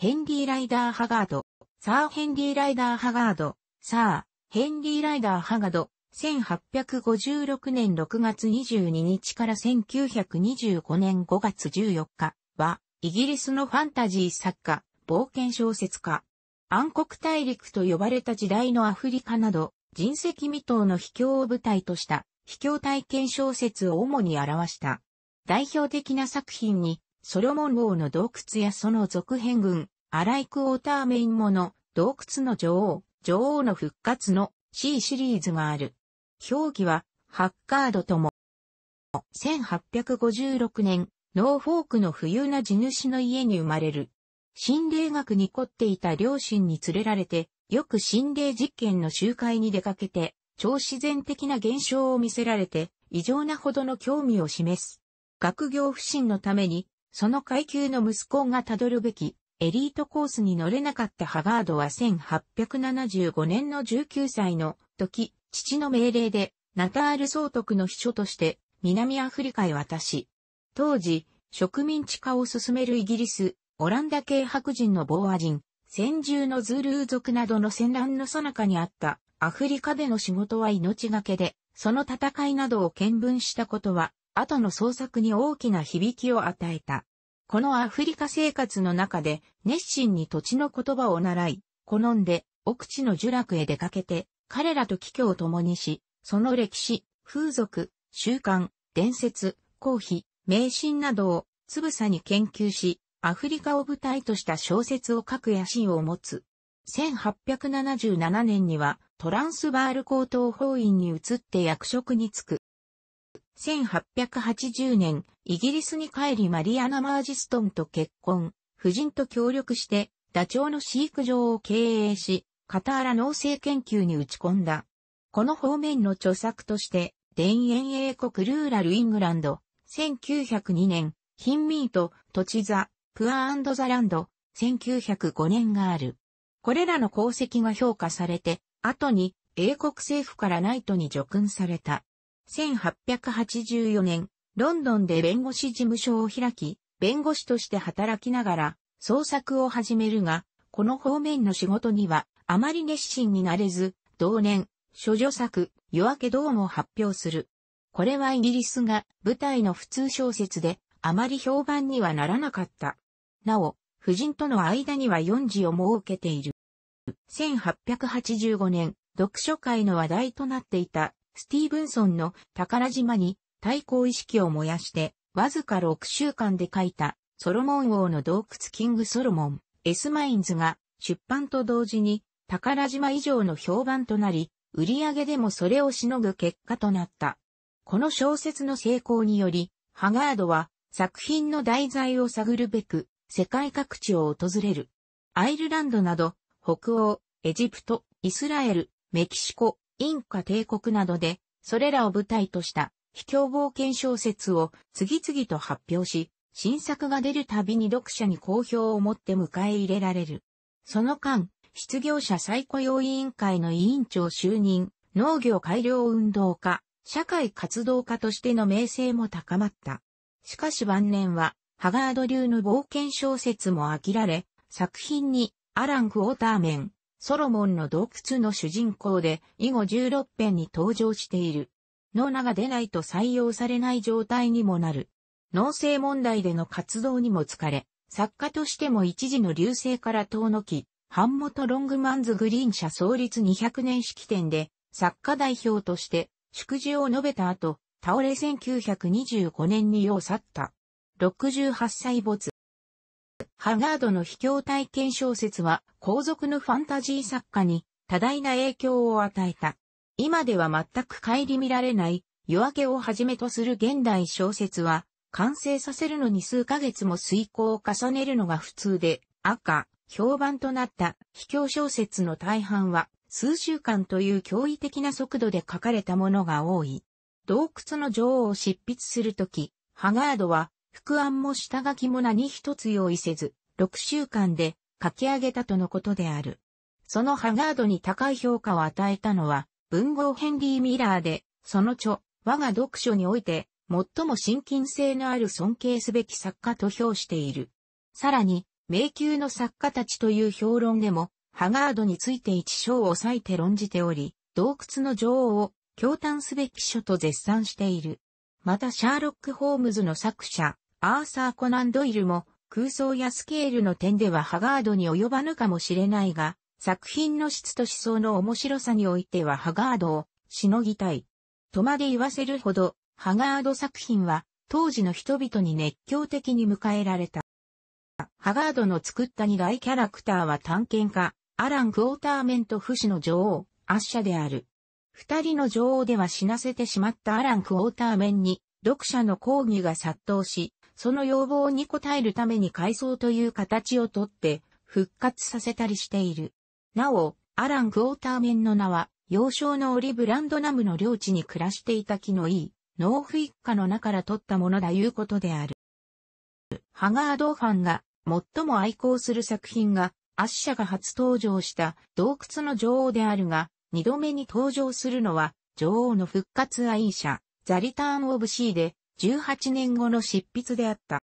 ヘンリー・ライダー・ハガード、サー・ヘンリー・ライダー・ハガード、サー、ヘンリー・ライダー・ハガード、1856年6月22日から1925年5月14日は、イギリスのファンタジー作家、冒険小説家。暗黒大陸と呼ばれた時代のアフリカなど、人石未踏の秘境を舞台とした、秘境体験小説を主に表した。代表的な作品に、ソロモン王の洞窟やその続編群、アライク・オーターメインもの、洞窟の女王、女王の復活の C シリーズがある。表記は、ハッカードとも。1856年、ノーフォークの富裕な地主の家に生まれる。心霊学に凝っていた両親に連れられて、よく心霊実験の集会に出かけて、超自然的な現象を見せられて、異常なほどの興味を示す。学業不振のために、その階級の息子がたどるべきエリートコースに乗れなかったハガードは1875年の19歳の時、父の命令で、ナタール総督の秘書として、南アフリカへ渡し、当時、植民地化を進めるイギリス、オランダ系白人のボーア人、先住のズールー族などの戦乱の最中にあったアフリカでの仕事は命がけで、その戦いなどを見聞したことは、後の創作に大きな響きを与えた。このアフリカ生活の中で熱心に土地の言葉を習い、好んで奥地の呪楽へ出かけて、彼らと帰居を共にし、その歴史、風俗、習慣、伝説、公費、迷信などをつぶさに研究し、アフリカを舞台とした小説を書く野心を持つ。1877年にはトランスバール高等法院に移って役職に就く。1880年、イギリスに帰りマリアナ・マージストンと結婚、夫人と協力して、ダチョウの飼育場を経営し、カターラ農政研究に打ち込んだ。この方面の著作として、田園英国ルーラルイングランド、1902年、ヒンミート、土地座、プアーザランド、1905年がある。これらの功績が評価されて、後に英国政府からナイトに叙勲された。1884年、ロンドンで弁護士事務所を開き、弁護士として働きながら、創作を始めるが、この方面の仕事には、あまり熱心になれず、同年、諸女作、夜明けどうも発表する。これはイギリスが舞台の普通小説で、あまり評判にはならなかった。なお、夫人との間には四字を設けている。1885年、読書会の話題となっていたスティーブンソンの宝島に対抗意識を燃やして、わずか6週間で書いた、ソロモン王の洞窟キングソロモン、S マインズが出版と同時に、宝島以上の評判となり、売り上げでもそれをしのぐ結果となった。この小説の成功により、ハガードは作品の題材を探るべく、世界各地を訪れる。アイルランドなど、北欧、エジプト、イスラエル、メキシコ、インカ帝国などで、それらを舞台とした秘境冒険小説を次々と発表し、新作が出るたびに読者に好評をもって迎え入れられる。その間、失業者再雇用委員会の委員長就任、農業改良運動家、社会活動家としての名声も高まった。しかし晩年は、ハガード流の冒険小説も飽きられ、作品にアラン・クォーターメン、ソロモンの洞窟の主人公で、以後16編に登場している。脳名が出ないと採用されない状態にもなる。農政問題での活動にも疲れ、作家としても一時の流星から遠のき、版元ロングマンズグリーン社創立200年式典で、作家代表として、祝辞を述べた後、倒れ1925年に世を去った。68歳没。ハガードの秘境体験小説は皇族のファンタジー作家に多大な影響を与えた。今では全く顧みられない夜明けをはじめとする現代小説は完成させるのに数ヶ月も遂行を重ねるのが普通で赤、評判となった秘境小説の大半は数週間という驚異的な速度で書かれたものが多い。洞窟の女王を執筆するとき、ハガードは副案も下書きも何一つ用意せず、6週間で書き上げたとのことである。そのハガードに高い評価を与えたのは、文豪ヘンリー・ミラーで、その著、我が読書において、最も親近性のある尊敬すべき作家と評している。さらに、迷宮の作家たちという評論でも、ハガードについて一章を割いて論じており、洞窟の女王を、驚嘆すべき書と絶賛している。また、シャーロック・ホームズの作者、アーサー・コナン・ドイルも空想やスケールの点ではハガードに及ばぬかもしれないが、作品の質と思想の面白さにおいてはハガードをしのぎたい。とまで言わせるほど、ハガード作品は当時の人々に熱狂的に迎えられた。ハガードの作った二大キャラクターは探検家、アラン・クォーターメント不死の女王、アッシャである。二人の女王では死なせてしまったアラン・クォーターメンに、読者の抗議が殺到し、その要望に応えるために改装という形をとって復活させたりしている。なお、アラン・クォーターメンの名は、幼少のオリブランドナムの領地に暮らしていた木のいい、農夫一家の中から取ったものだいうことである。ハガードファンが最も愛好する作品が、アッシャが初登場した洞窟の女王であるが、二度目に登場するのは、女王の復活愛者、ザリターン・オブ・シーで、18年後の執筆であった。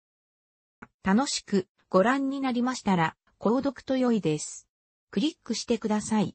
楽しくご覧になりましたら、購読と良いです。クリックしてください。